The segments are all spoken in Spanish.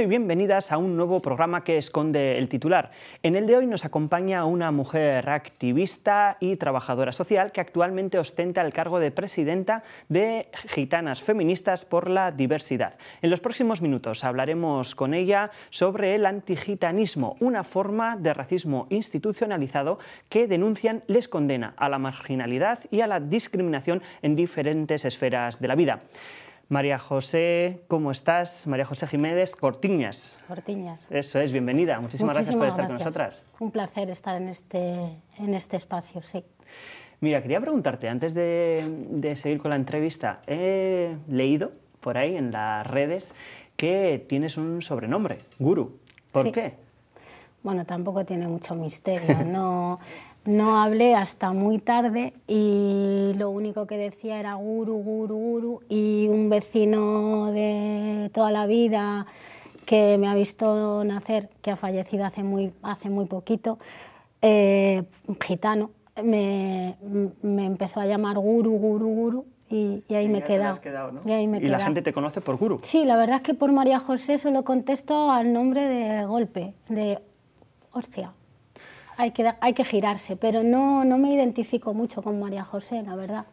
y bienvenidas a un nuevo programa que esconde el titular. En el de hoy nos acompaña una mujer activista y trabajadora social que actualmente ostenta el cargo de presidenta de Gitanas Feministas por la Diversidad. En los próximos minutos hablaremos con ella sobre el antigitanismo, una forma de racismo institucionalizado que denuncian les condena a la marginalidad y a la discriminación en diferentes esferas de la vida. María José, ¿cómo estás? María José Jiménez Cortiñas. Cortiñas. Eso es, bienvenida. Muchísimas, gracias por estar con nosotras. Un placer estar en este, en este espacio, sí. Mira, quería preguntarte, antes de, seguir con la entrevista, he leído por ahí en las redes que tienes un sobrenombre, Guru. ¿Por qué? Bueno, tampoco tiene mucho misterio, no, no hablé hasta muy tarde y lo único que decía era guru, guru, guru y un vecino de toda la vida que me ha visto nacer, que ha fallecido hace muy, hace muy poquito, un eh, gitano, me, empezó a llamar guru, guru, guru. Y, ahí me quedé. Y, ahí me ¿Y la gente te conoce por guru. Sí, la verdad es que por María José solo contesto al nombre de golpe, de hostia, hay que, hay que girarse, pero no, no me identifico mucho con María José, la verdad.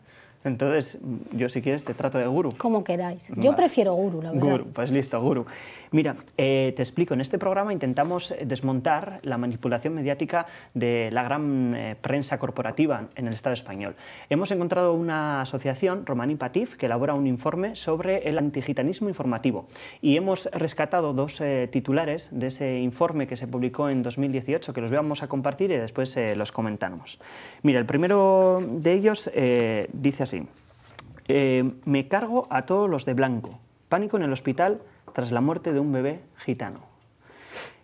Entonces, yo si quieres te trato de guru. Como queráis. Yo prefiero guru, la verdad. Guru, pues listo, guru. Mira, eh, te explico, en este programa intentamos eh, desmontar la manipulación mediática de la gran eh, prensa corporativa en el Estado español. Hemos encontrado una asociación, Romani Patif, que elabora un informe sobre el antigitanismo informativo y hemos rescatado dos titulares de ese informe que se publicó en 2018 que los vamos a compartir y después los comentamos. Mira, el primero de ellos dice así, eh, me cargo a todos los de blanco. Pánico en el hospital tras la muerte de un bebé gitano.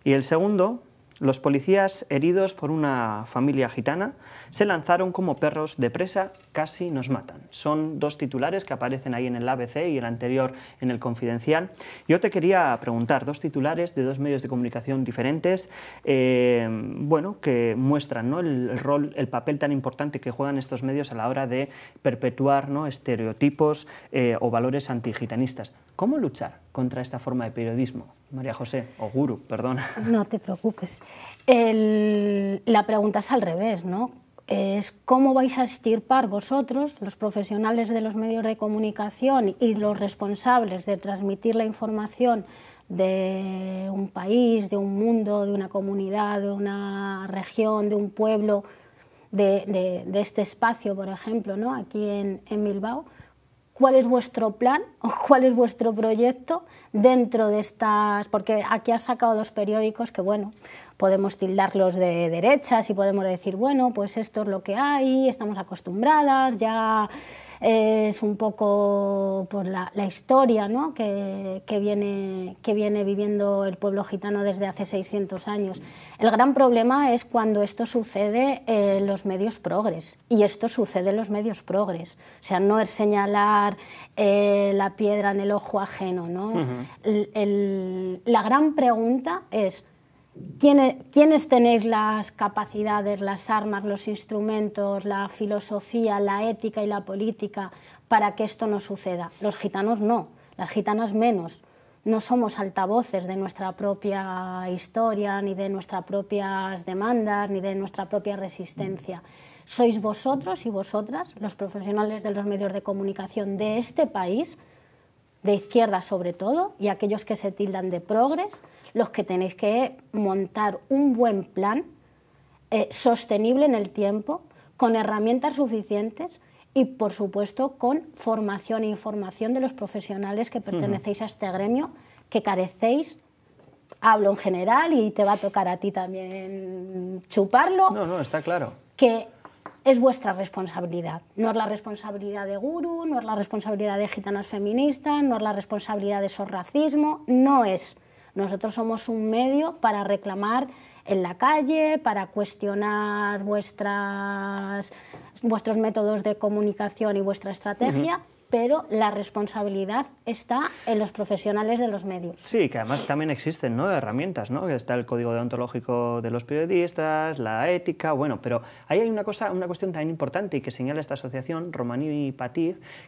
Y el segundo los policías, heridos por una familia gitana, se lanzaron como perros de presa, casi nos matan. Son dos titulares que aparecen ahí en el ABC y el anterior en el Confidencial. Yo te quería preguntar, dos titulares de dos medios de comunicación diferentes, eh, bueno, que muestran el, rol, el papel tan importante que juegan estos medios a la hora de perpetuar ¿no? estereotipos eh, o valores antigitanistas. ¿Cómo luchar contra esta forma de periodismo? María José, o Guru, perdona. No te preocupes. la pregunta es al revés, ¿no? Es cómo vais a estirpar vosotros, los profesionales de los medios de comunicación y los responsables de transmitir la información de un país, de un mundo, de una comunidad, de una región, de un pueblo, de, este espacio, por ejemplo, ¿no? aquí en, en Bilbao cuál es vuestro plan o cuál es vuestro proyecto dentro de estas, porque aquí has sacado dos periódicos que bueno, podemos tildarlos de derechas y podemos decir, bueno, pues esto es lo que hay, estamos acostumbradas, ya eh, es un poco por pues, la, historia que, viene, que viene viviendo el pueblo gitano desde hace 600 años. El gran problema es cuando esto sucede en los medios progres, y esto sucede en los medios progres. O sea, no es señalar eh, la piedra en el ojo ajeno. ¿no? la gran pregunta es, e-, quiénes tenéis las capacidades, las armas, los instrumentos, la filosofía, la ética y la política para que esto no suceda. Los gitanos no, las gitanas menos. No somos altavoces de nuestra propia historia, ni de nuestras propias demandas, ni de nuestra propia resistencia. Sois vosotros y vosotras, los profesionales de los medios de comunicación de este país, de izquierda sobre todo, y aquellos que se tildan de progres, los que tenéis que montar un buen plan eh, sostenible en el tiempo, con herramientas suficientes y, por supuesto, con formación e información de los profesionales que pertenecéis a este gremio, que carecéis hablo en general y te va a tocar a ti también chuparlo. No, no, está claro. Que es vuestra responsabilidad. No es la responsabilidad de Guru, no es la responsabilidad de gitanas feministas, no es la responsabilidad de racismo. no es. Nosotros somos un medio para reclamar en la calle, para cuestionar vuestros métodos de comunicación y vuestra estrategia, pero la responsabilidad está en los profesionales de los medios. Sí, que además también existen herramientas, ¿no? está el código deontológico de los periodistas, la ética, bueno, pero ahí hay una, cosa, una cuestión tan importante y que señala esta asociación, Romani y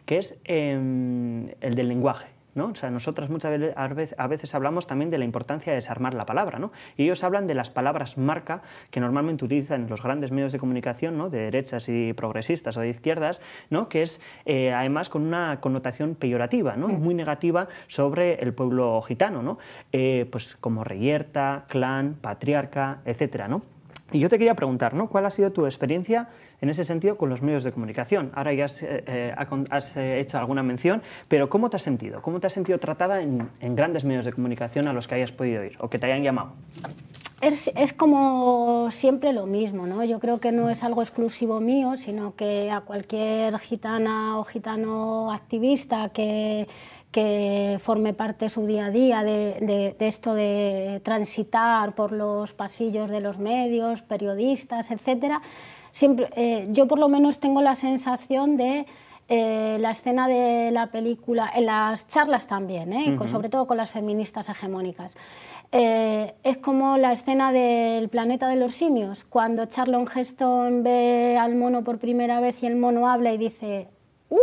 que es em, el del lenguaje nosotras muchas veces, a veces hablamos también de la importancia de desarmar la palabra, Y ellos hablan de las palabras marca que normalmente utilizan los grandes medios de comunicación, De derechas y progresistas o de izquierdas, Que es eh, además con una connotación peyorativa, Muy negativa sobre el pueblo gitano, eh, pues como reyerta, clan, patriarca, etcétera, Y yo te quería preguntar, ¿no? ¿Cuál ha sido tu experiencia en ese sentido con los medios de comunicación. Ahora ya has, eh, eh, eh, hecho alguna mención, pero ¿cómo te has sentido? ¿Cómo te has sentido tratada en, grandes medios de comunicación a los que hayas podido ir o que te hayan llamado? Es, como siempre lo mismo, ¿no? Yo creo que no es algo exclusivo mío, sino que a cualquier gitana o gitano activista que, forme parte de su día a día de, de, esto de transitar por los pasillos de los medios, periodistas, etcétera, eh, yo por lo menos tengo la sensación de eh, la escena de la película, en las charlas también, ¿eh? sobre todo con las feministas hegemónicas. es como la escena del planeta de los simios, cuando Charlon Heston ve al mono por primera vez y el mono habla y dice, uff,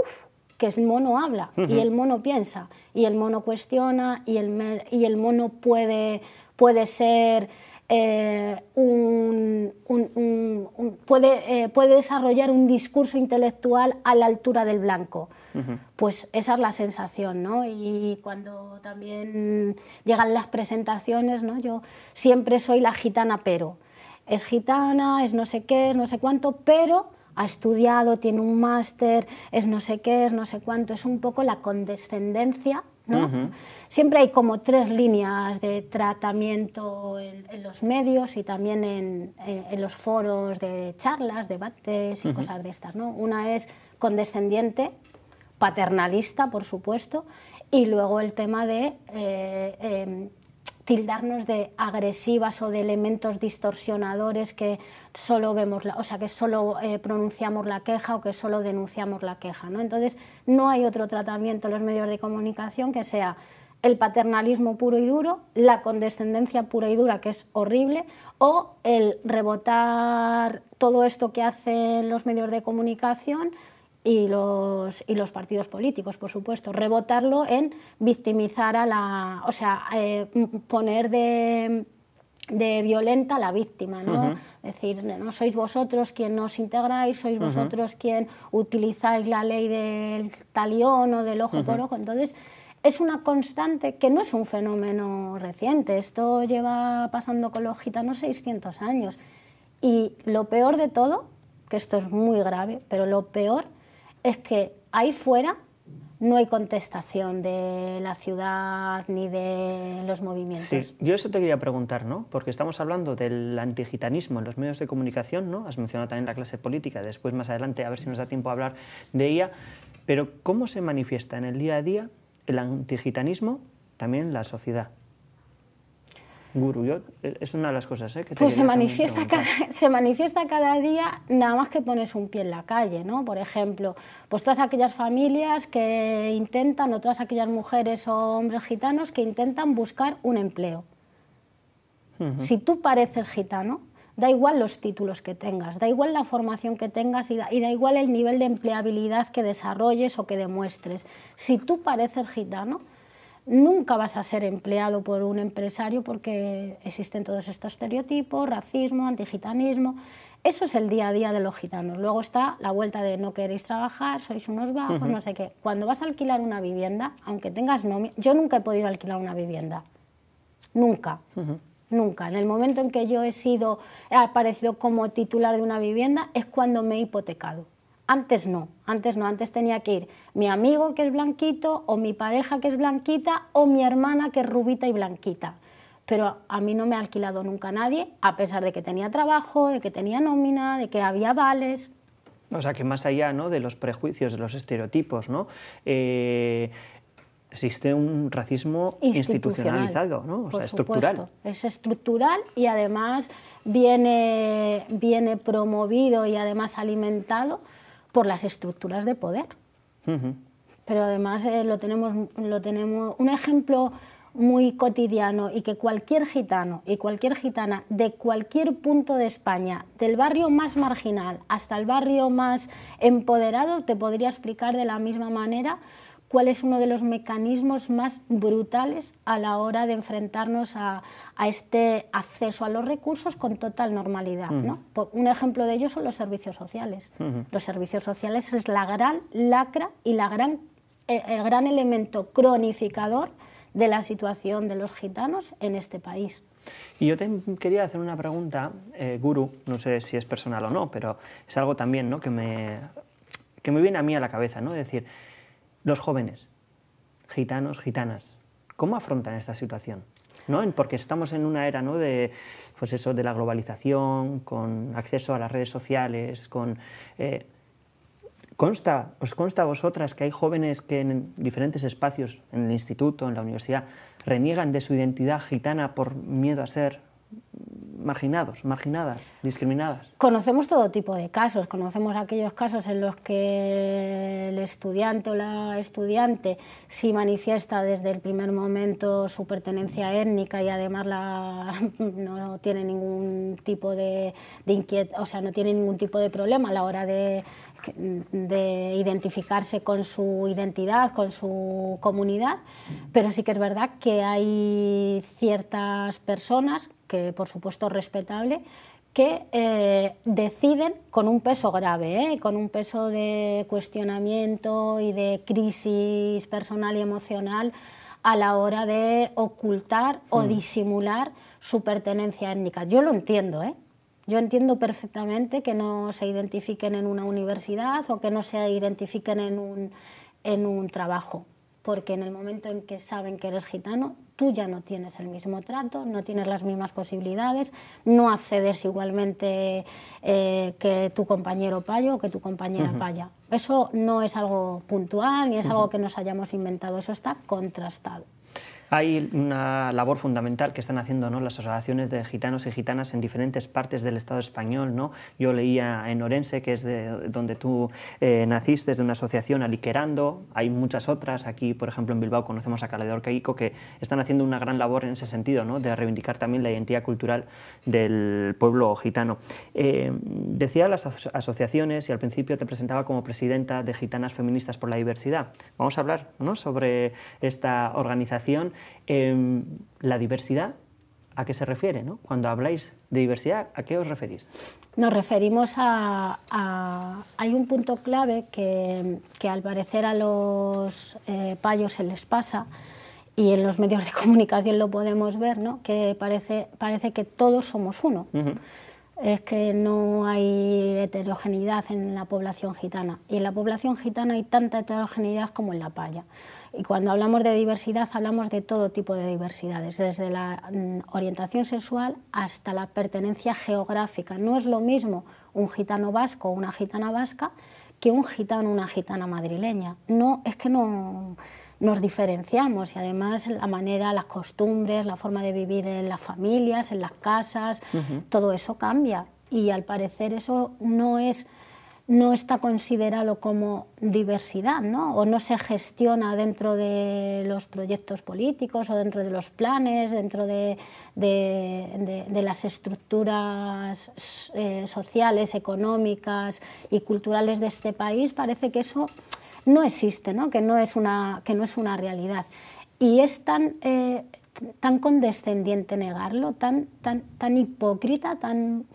que el mono habla, y el mono piensa, y el mono cuestiona, y el, y el mono puede, puede ser... Eh, eh, puede, desarrollar un discurso intelectual a la altura del blanco. Pues esa es la sensación, ¿no? Y cuando también llegan las presentaciones, ¿no? Yo siempre soy la gitana, pero es gitana, es no sé qué, es no sé cuánto, pero ha estudiado, tiene un máster, es no sé qué, es no sé cuánto. Es un poco la condescendencia Siempre hay como tres líneas de tratamiento en, los medios y también en, los foros de charlas, debates y cosas de estas. ¿no? Una es condescendiente, paternalista, por supuesto, y luego el tema de eh, em, tildarnos de agresivas o de elementos distorsionadores que solo vemos, o sea, que solo eh, pronunciamos la queja o que solo denunciamos la queja, ¿no? Entonces, no hay otro tratamiento en los medios de comunicación que sea el paternalismo puro y duro, la condescendencia pura y dura, que es horrible, o el rebotar todo esto que hacen los medios de comunicación y los, y los partidos políticos, por supuesto. Rebotarlo en victimizar a la. o sea, eh, poner de, violenta a la víctima, ¿no? Es decir, no sois vosotros quien nos integráis, sois vosotros quien utilizáis la ley del talión o del ojo por ojo. Entonces. Es una constante que no es un fenómeno reciente, esto lleva pasando con los gitanos 600 años. Y lo peor de todo, que esto es muy grave, pero lo peor es que ahí fuera no hay contestación de la ciudad ni de los movimientos. Sí, yo eso te quería preguntar, ¿no? Porque estamos hablando del antigitanismo en los medios de comunicación, ¿no? Has mencionado también la clase política, después más adelante a ver si nos da tiempo a hablar de ella, pero ¿cómo se manifiesta en el día a día el antigitanismo también en la sociedad? Guru, yo, eh, es una de las cosas eh, que Pues se manifiesta, cada, se manifiesta cada día nada más que pones un pie en la calle, ¿no? Por ejemplo, pues todas aquellas familias que intentan, o todas aquellas mujeres o hombres gitanos que intentan buscar un empleo. Si tú pareces gitano, da igual los títulos que tengas, da igual la formación que tengas y da igual el nivel de empleabilidad que desarrolles o que demuestres. Si tú pareces gitano, nunca vas a ser empleado por un empresario porque existen todos estos estereotipos, racismo, antigitanismo. Eso es el día a día de los gitanos. Luego está la vuelta de no queréis trabajar, sois unos bajos, no sé qué. Cuando vas a alquilar una vivienda, aunque tengas nómina, yo nunca he podido alquilar una vivienda. Nunca. Nunca. En el momento en que yo he sido, he aparecido como titular de una vivienda, es cuando me he hipotecado. Antes no, antes no, antes tenía que ir mi amigo que es blanquito o mi pareja que es blanquita o mi hermana que es rubita y blanquita. Pero a mí no me ha alquilado nunca nadie, a pesar de que tenía trabajo, de que tenía nómina, de que había vales. O sea, que más allá ¿no? de los prejuicios, de los estereotipos, ¿no? Eh, existe un racismo institucionalizado, ¿no? O sea, estructural. Es estructural y además viene, viene promovido y además alimentado por las estructuras de poder. Pero además eh, lo, tenemos, lo tenemos, un ejemplo muy cotidiano y que cualquier gitano y cualquier gitana de cualquier punto de España, del barrio más marginal hasta el barrio más empoderado, te podría explicar de la misma manera cuál es uno de los mecanismos más brutales a la hora de enfrentarnos a, este acceso a los recursos con total normalidad. un ejemplo de ello son los servicios sociales. Los servicios sociales es la gran lacra y la gran, eh, el, gran elemento cronificador de la situación de los gitanos en este país. Y yo te quería hacer una pregunta, eh, Guru, no sé si es personal o no, pero es algo también que, me, que me viene a mí a la cabeza, ¿no? Es decir, los jóvenes, gitanos, gitanas, ¿cómo afrontan esta situación? ¿No? Porque estamos en una era de, pues eso, de la globalización, con acceso a las redes sociales, con... Eh, consta, ¿Os consta vosotras que hay jóvenes que en diferentes espacios, en el instituto, en la universidad, reniegan de su identidad gitana por miedo a ser marginados, marginadas, discriminadas. Conocemos todo tipo de casos, conocemos aquellos casos en los que el estudiante o la estudiante sí manifiesta desde el primer momento su pertenencia étnica y además la, no tiene ningún tipo de, inquietud... o sea, no tiene ningún tipo de problema a la hora de, de identificarse con su identidad, con su comunidad, pero sí que es verdad que hay ciertas personas que por supuesto respetable, que eh, deciden con un peso grave, ¿eh? con un peso de cuestionamiento y de crisis personal y emocional a la hora de ocultar o hmm. disimular su pertenencia étnica. Yo lo entiendo, ¿eh? Yo entiendo perfectamente que no se identifiquen en una universidad o que no se identifiquen en un trabajo porque en el momento en que saben que eres gitano, tú ya no tienes el mismo trato, no tienes las mismas posibilidades, no accedes igualmente eh, que tu compañero payo o que tu compañera paya. Eso no es algo puntual ni es algo que nos hayamos inventado, eso está contrastado. Hay una labor fundamental que están haciendo las asociaciones de gitanos y gitanas en diferentes partes del Estado español. ¿no? Yo leía en Orense, que es de donde tú eh, naciste, de una asociación Aliquerando. Hay muchas otras. Aquí, por ejemplo, en Bilbao conocemos a Caledor Caico, que están haciendo una gran labor en ese sentido, ¿no? de reivindicar también la identidad cultural del pueblo gitano. Eh, decía las asociaciones y al principio te presentaba como presidenta de Gitanas Feministas por la Diversidad. Vamos a hablar sobre esta organización Em, la diversidad, ¿a qué se refiere? No? Cuando habláis de diversidad, ¿a qué os referís? Nos referimos a... hay un punto clave que, que al parecer a los eh, payos se les pasa y en los medios de comunicación lo podemos ver, ¿no? que parece, parece que todos somos uno. Es que no hay heterogeneidad en la población gitana. Y en la población gitana hay tanta heterogeneidad como en la paya. Y cuando hablamos de diversidad, hablamos de todo tipo de diversidades, desde la mm, orientación sexual hasta la pertenencia geográfica. No es lo mismo un gitano vasco o una gitana vasca que un gitano o una gitana madrileña. No, es que no nos diferenciamos y además la manera, las costumbres, la forma de vivir en las familias, en las casas, todo eso cambia y al parecer eso no es no está considerado como diversidad, ¿no? o no se gestiona dentro de los proyectos políticos o dentro de los planes, dentro de, las estructuras eh, sociales, económicas y culturales de este país, parece que eso no existe, Que, no es una, que no es una realidad. Y es tan, eh, tan condescendiente negarlo, tan, tan, tan hipócrita, tan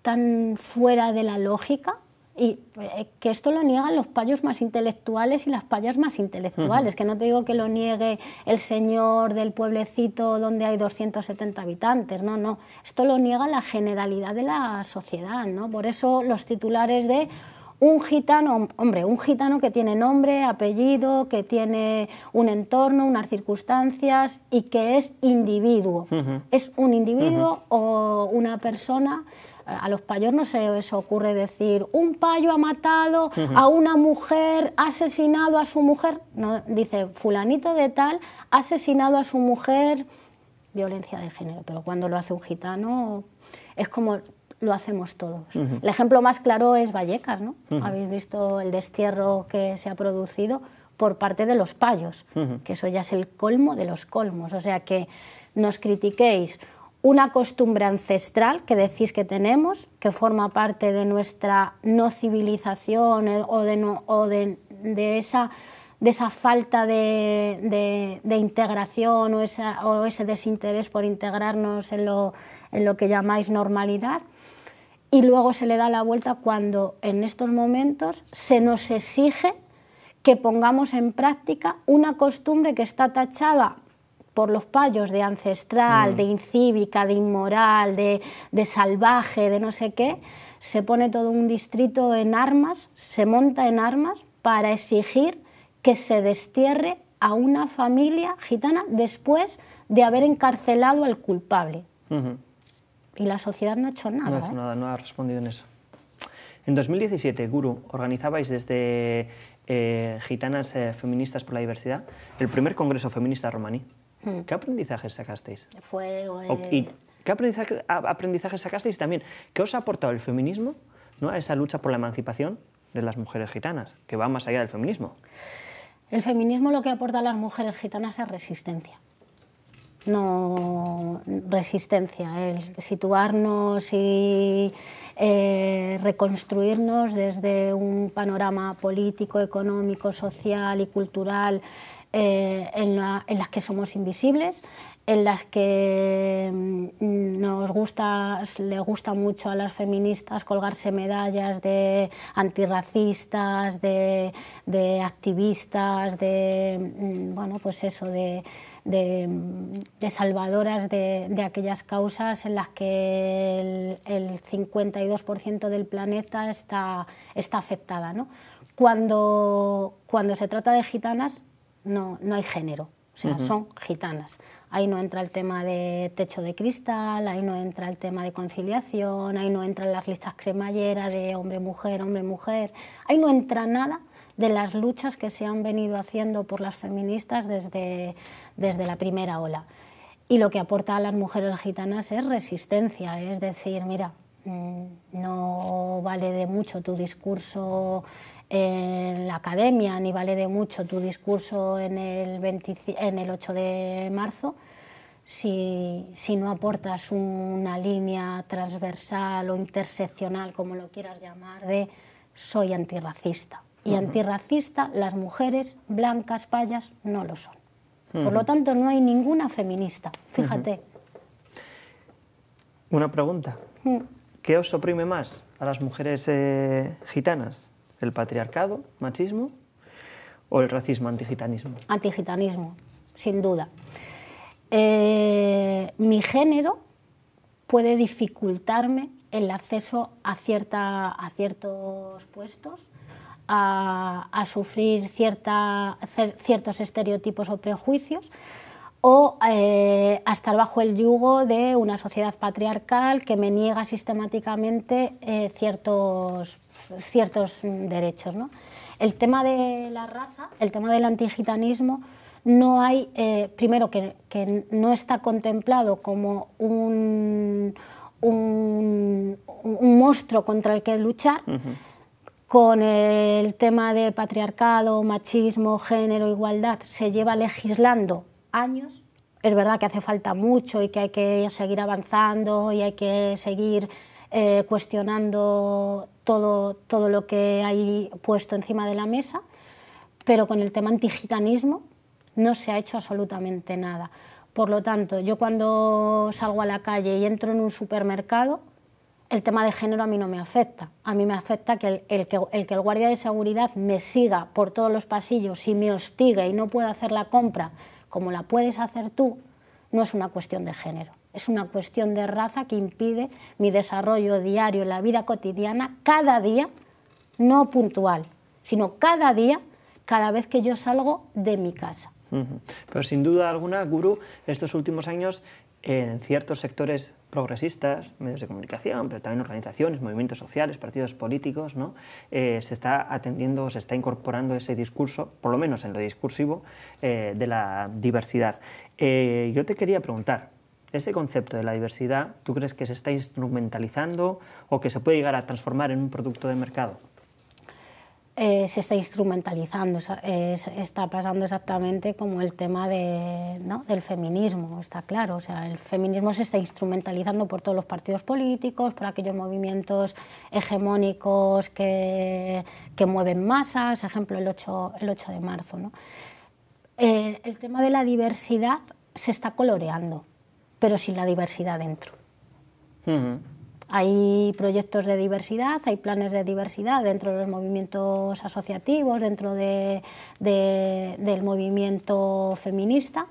tan fuera de la lógica y eh, que esto lo niegan los payos más intelectuales y las payas más intelectuales, que no te digo que lo niegue el señor del pueblecito donde hay 270 habitantes, no, no, esto lo niega la generalidad de la sociedad, ¿no? Por eso los titulares de un gitano, hombre, un gitano que tiene nombre, apellido, que tiene un entorno, unas circunstancias y que es individuo. Es un individuo o una persona. A los payos no se les ocurre decir, un payo ha matado a una mujer, ha asesinado a su mujer. No, dice, fulanito de tal, ha asesinado a su mujer, violencia de género. Pero cuando lo hace un gitano, es como lo hacemos todos. El ejemplo más claro es Vallecas, ¿no? Habéis visto el destierro que se ha producido por parte de los payos, que eso ya es el colmo de los colmos. O sea que nos critiquéis una costumbre ancestral que decís que tenemos, que forma parte de nuestra no civilización eh, o de, esa esa falta de, de, integración o, ese desinterés por integrarnos en lo, en lo que llamáis normalidad y luego se le da la vuelta cuando en estos momentos se nos exige que pongamos en práctica una costumbre que está tachada por los payos de ancestral, mm. de incívica, de inmoral, de, salvaje, de no sé qué, se pone todo un distrito en armas, se monta en armas para exigir que se destierre a una familia gitana después de haber encarcelado al culpable y la sociedad no ha hecho nada. No ha ¿eh? nada, no ha respondido en eso. En 2017, Guru, organizabais desde eh, Gitanas eh, Feministas por la Diversidad el primer Congreso Feminista Romaní. Mm. ¿Qué aprendizajes sacasteis? Fue... ¿Qué aprendizaje, aprendizajes sacasteis también? ¿Qué os ha aportado el feminismo ¿no? a esa lucha por la emancipación de las mujeres gitanas, que va más allá del feminismo? El feminismo lo que aporta a las mujeres gitanas es resistencia no resistencia, el situarnos y eh, reconstruirnos desde un panorama político, económico, social y cultural eh, en, las que somos invisibles, en las que mm, nos gusta, le gusta mucho a las feministas colgarse medallas de antirracistas, de, de activistas, de mm, bueno, pues eso, de de, salvadoras de, aquellas causas en las que el, 52% del planeta está, afectada. ¿no? Cuando, se trata de gitanas, no, no hay género, o son gitanas. Ahí no entra el tema de techo de cristal, ahí no entra el tema de conciliación, ahí no entran las listas cremalleras de hombre-mujer, hombre-mujer, ahí no entra nada de las luchas que se han venido haciendo por las feministas desde, desde la primera ola. Y lo que aporta a las mujeres gitanas es resistencia, es decir, mira, mm, no vale de mucho tu discurso en la academia, ni vale de mucho tu discurso en el, 8 de marzo, si, si, no aportas una línea transversal o interseccional, como lo quieras llamar, de soy antirracista y antirracista, las mujeres blancas, payas, no lo son. Por lo tanto, no hay ninguna feminista. Fíjate. Una pregunta. Mm. ¿Qué os oprime más a las mujeres eh, gitanas? ¿El patriarcado, machismo o el racismo, antigitanismo? Antigitanismo, sin duda. Eh, mi género puede dificultarme el acceso a, a ciertos puestos a, sufrir ciertos estereotipos o prejuicios o eh, a estar bajo el yugo de una sociedad patriarcal que me niega sistemáticamente eh, ciertos, ciertos derechos. ¿no? El tema de la raza, el tema del antigitanismo, no hay, eh, primero que, no está contemplado como un, un, monstruo contra el que luchar con el tema de patriarcado, machismo, género, igualdad, se lleva legislando años. Es verdad que hace falta mucho y que hay que seguir avanzando y hay que seguir eh, cuestionando todo, todo lo que hay puesto encima de la mesa, pero con el tema antigitanismo no se ha hecho absolutamente nada. Por lo tanto, yo cuando salgo a la calle y entro en un supermercado, el tema de género a mí no me afecta. A mí me afecta que el, que, el, guardia de seguridad me siga por todos los pasillos y me hostigue y no pueda hacer la compra como la puedes hacer tú, no es una cuestión de género. Es una cuestión de raza que impide mi desarrollo diario en la vida cotidiana cada día, no puntual, sino cada día, cada vez que yo salgo de mi casa. Pero sin duda alguna, Guru, estos últimos años en ciertos sectores progresistas, medios de comunicación, pero también organizaciones, movimientos sociales, partidos políticos, ¿no? Eh, se está atendiendo, se está incorporando ese discurso, por lo menos en lo discursivo, eh, de la diversidad. Eh, yo te quería preguntar, ¿ese concepto de la diversidad tú crees que se está instrumentalizando o que se puede llegar a transformar en un producto de mercado? Eh, se está instrumentalizando, está pasando exactamente como el tema de, ¿no? del feminismo, está claro. O sea, el feminismo se está instrumentalizando por todos los partidos políticos, por aquellos movimientos hegemónicos que, que mueven masas, ejemplo, el 8, el de marzo. ¿no? Eh, el tema de la diversidad se está coloreando, pero sin la diversidad dentro. Hay proyectos de diversidad, hay planes de diversidad dentro de los movimientos asociativos, dentro de, del movimiento feminista,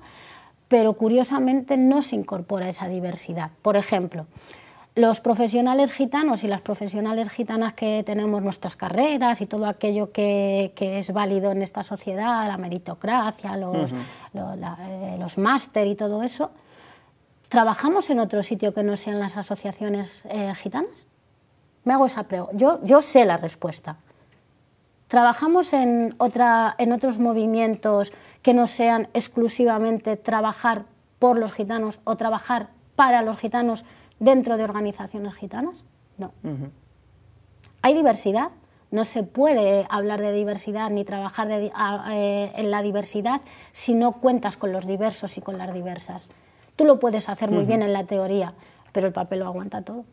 pero curiosamente no se incorpora esa diversidad. Por ejemplo, los profesionales gitanos y las profesionales gitanas que tenemos nuestras carreras y todo aquello que, es válido en esta sociedad, la meritocracia, los, eh, los máster y todo eso, ¿Trabajamos en otro sitio que no sean las asociaciones eh, gitanas? Me hago esa pregunta. Yo, sé la respuesta. ¿Trabajamos en, otros movimientos que no sean exclusivamente trabajar por los gitanos o trabajar para los gitanos dentro de organizaciones gitanas? No. Hay diversidad. No se puede hablar de diversidad ni trabajar eh, en la diversidad si no cuentas con los diversos y con las diversas. Tú lo puedes hacer muy bien en la teoría, pero el papel lo aguanta todo.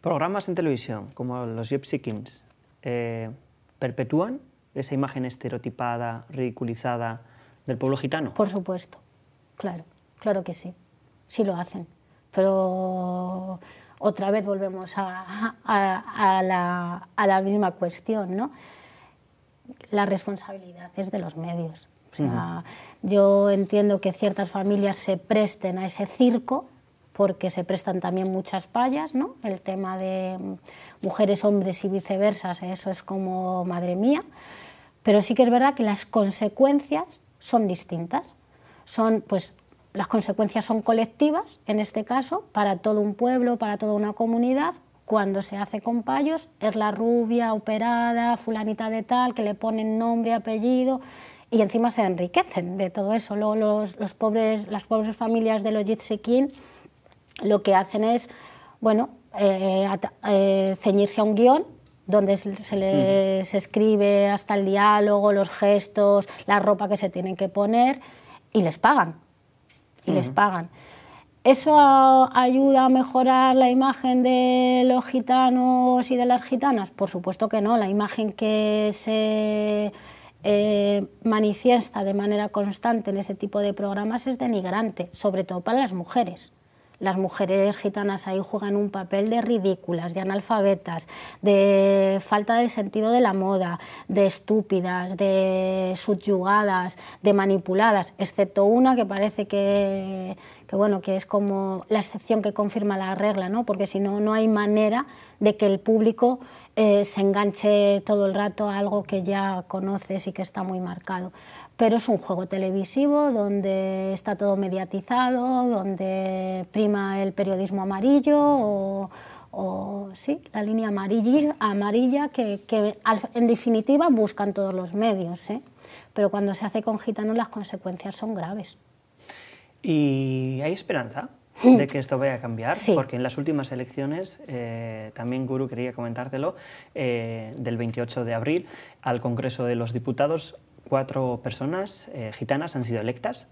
Programas en televisión, como los Gypsy Kings, eh, ¿perpetúan esa imagen estereotipada, ridiculizada del pueblo gitano? Por supuesto, claro, claro que sí, sí lo hacen. Pero otra vez volvemos a, la, a la misma cuestión, ¿no? La responsabilidad es de los medios o sea, yo entiendo que ciertas familias se presten a ese circo porque se prestan también muchas payas, ¿no? El tema de mujeres, hombres y viceversa, eso es como madre mía. Pero sí que es verdad que las consecuencias son distintas. Son, pues, las consecuencias son colectivas, en este caso, para todo un pueblo, para toda una comunidad, cuando se hace con payos, es la rubia, operada, fulanita de tal, que le ponen nombre, apellido y encima se enriquecen de todo eso. Luego los, pobres, las pobres familias de los Jitsekin lo que hacen es, bueno, eh, eh, ceñirse a un guión donde se les mm. escribe hasta el diálogo, los gestos, la ropa que se tienen que poner y les pagan. Y les mm. pagan. ¿Eso ayuda a mejorar la imagen de los gitanos y de las gitanas? Por supuesto que no. La imagen que se eh, manifiesta de manera constante en ese tipo de programas es denigrante, sobre todo para las mujeres. Las mujeres gitanas ahí juegan un papel de ridículas, de analfabetas, de falta de sentido de la moda, de estúpidas, de subyugadas, de manipuladas, excepto una que parece que, que bueno, que es como la excepción que confirma la regla, ¿no? porque si no, no hay manera de que el público eh, se enganche todo el rato a algo que ya conoces y que está muy marcado. Pero es un juego televisivo donde está todo mediatizado, donde prima el periodismo amarillo o, la línea amarilla, que, que, en definitiva buscan todos los medios. ¿eh? Pero cuando se hace con gitanos las consecuencias son graves. ¿Y hay esperanza? Hm. de que esto vaya a cambiar, porque en las últimas elecciones, eh, también Guru quería comentártelo, eh, del 28 de abril al Congreso de los Diputados, cuatro personas eh, gitanas han sido electas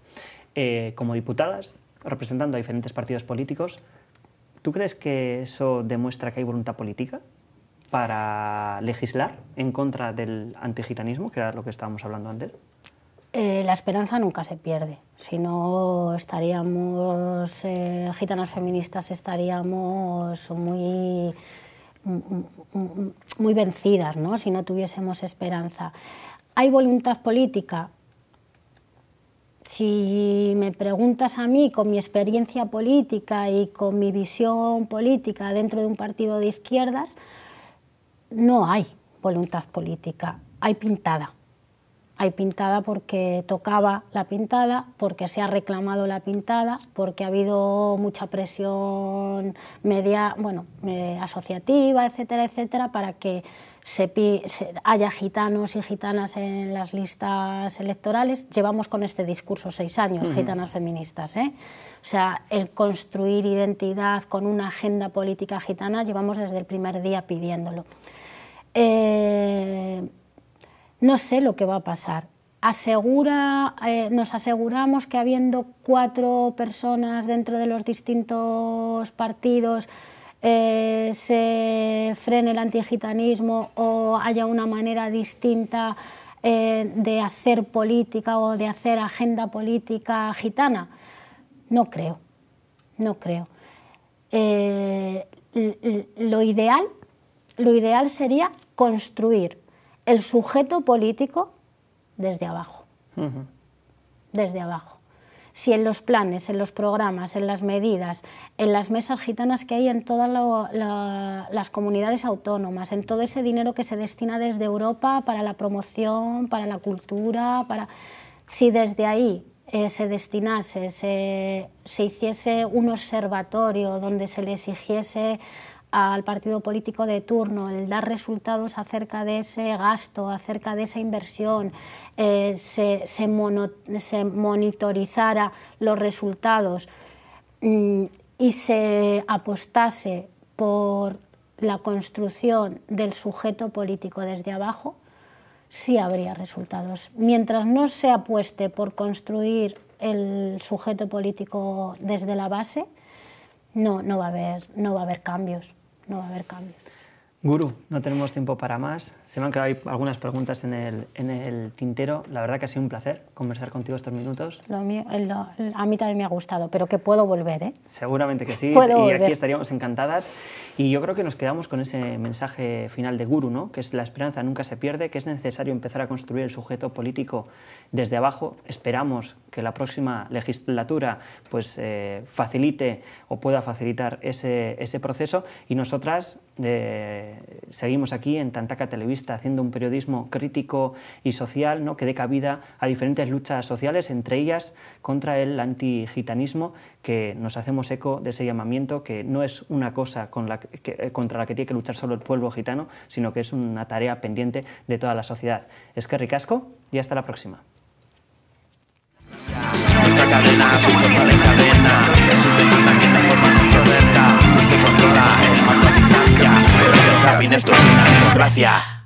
como diputadas, representando a diferentes partidos políticos. ¿Tú crees que eso demuestra que hay voluntad política para legislar en contra del antigitanismo, que era lo que estábamos hablando antes? Eh, la esperanza nunca se pierde, si no estaríamos, eh, gitanas feministas estaríamos muy, muy vencidas, ¿no? si no tuviésemos esperanza. ¿Hay voluntad política? Si me preguntas a mí, con mi experiencia política y con mi visión política dentro de un partido de izquierdas, no hay voluntad política, hay pintada hay pintada porque tocaba la pintada, porque se ha reclamado la pintada, porque ha habido mucha presión media, bueno, asociativa, etcétera, etcétera, para que haya gitanos y gitanas en las listas electorales. Llevamos con este discurso seis años, gitanas feministas. ¿eh? O sea, el construir identidad con una agenda política gitana llevamos desde el primer día pidiéndolo. Eh, no sé lo que va a pasar. Eh, nos aseguramos que habiendo cuatro personas dentro de los distintos partidos eh, se frene el antigitanismo o haya una manera distinta eh, de hacer política o de hacer agenda política gitana. No creo, no creo. lo, ideal, lo ideal sería construir el sujeto político desde abajo. Desde abajo. Si en los planes, en los programas, en las medidas, en las mesas gitanas que hay en todas las comunidades autónomas, en todo ese dinero que se destina desde Europa para la promoción, para la cultura, para... si desde ahí eh, se destinase, se, se hiciese un observatorio donde se le exigiese al partido político de turno, el dar resultados acerca de ese gasto, acerca de esa inversión, eh, se, se, monitorizara los resultados mm, y se apostase por la construcción del sujeto político desde abajo, sí habría resultados. Mientras no se apueste por construir el sujeto político desde la base, no, no va a haber, no va a haber cambios no va a haber cambios. Guru, no tenemos tiempo para más. Se me han quedado algunas preguntas en el, en el tintero. La verdad que ha sido un placer conversar contigo estos minutos. a mí también me ha gustado, pero que puedo volver, ¿eh? Seguramente que sí. y aquí estaríamos encantadas. Y yo creo que nos quedamos con ese mensaje final de Guru, ¿no? Que es la esperanza nunca se pierde, que es necesario empezar a construir el sujeto político desde abajo. Esperamos que la próxima legislatura pues, eh, facilite o pueda facilitar ese, ese proceso. Y nosotras seguimos aquí en Tantaca Televista haciendo un periodismo crítico y social que dé cabida a diferentes luchas sociales, entre ellas contra el antigitanismo, que nos hacemos eco de ese llamamiento, que no es una cosa contra la que tiene que luchar solo el pueblo gitano, sino que es una tarea pendiente de toda la sociedad. Es que ricasco y hasta la próxima. Pero el zapping esto es una democracia.